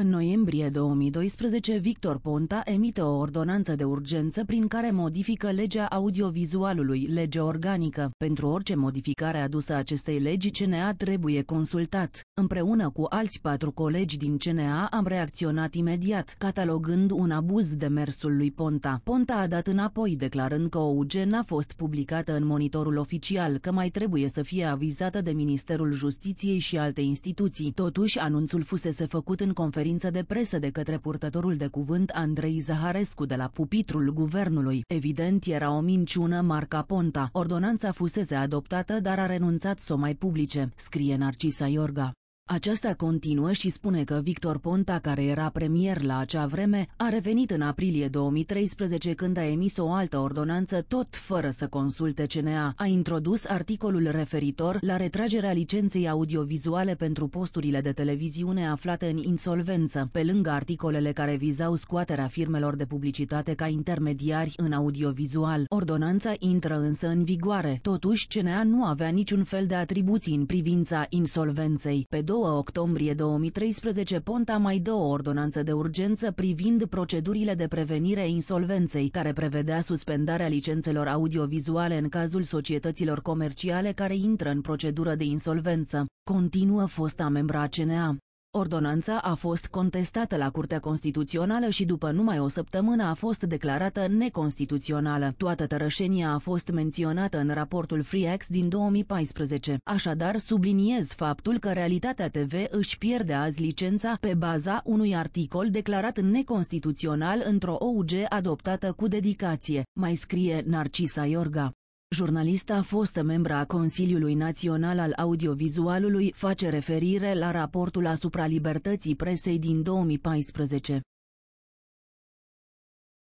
În noiembrie 2012, Victor Ponta emite o ordonanță de urgență prin care modifică legea audiovizualului, lege organică. Pentru orice modificare adusă acestei legi, CNA trebuie consultat. Împreună cu alți patru colegi din CNA am reacționat imediat, catalogând un abuz de mersul lui Ponta. Ponta a dat înapoi, declarând că OUG n-a fost publicată în monitorul oficial, că mai trebuie să fie avizată de Ministerul Justiției și alte instituții. Totuși, anunțul fusese făcut în conferință conferință de presă de către purtătorul de cuvânt Andrei Zaharescu de la pupitrul guvernului. Evident, era o minciună marca Ponta. Ordonanța fusese adoptată, dar a renunțat să o mai publice, scrie Narcisa Iorga. Aceasta continuă și spune că Victor Ponta, care era premier la acea vreme, a revenit în aprilie 2013 când a emis o altă ordonanță tot fără să consulte CNA. A introdus articolul referitor la retragerea licenței audiovizuale pentru posturile de televiziune aflate în insolvență, pe lângă articolele care vizau scoaterea firmelor de publicitate ca intermediari în audiovizual. Ordonanța intră însă în vigoare. Totuși, CNA nu avea niciun fel de atribuții în privința insolvenței. Pe 2 2 octombrie 2013, Ponta mai dă o ordonanță de urgență privind procedurile de prevenire insolvenței, care prevedea suspendarea licențelor audiovizuale în cazul societăților comerciale care intră în procedură de insolvență. Continuă fosta membra CNA. Ordonanța a fost contestată la Curtea Constituțională și după numai o săptămână a fost declarată neconstituțională. Toată tărășenia a fost menționată în raportul FreeX din 2014. Așadar, subliniez faptul că Realitatea TV își pierde azi licența pe baza unui articol declarat neconstituțional într-o OUG adoptată cu dedicație, mai scrie Narcisa Iorga. Jurnalista a fostă membra a Consiliului Național al Audiovizualului face referire la raportul asupra libertății presei din 2014.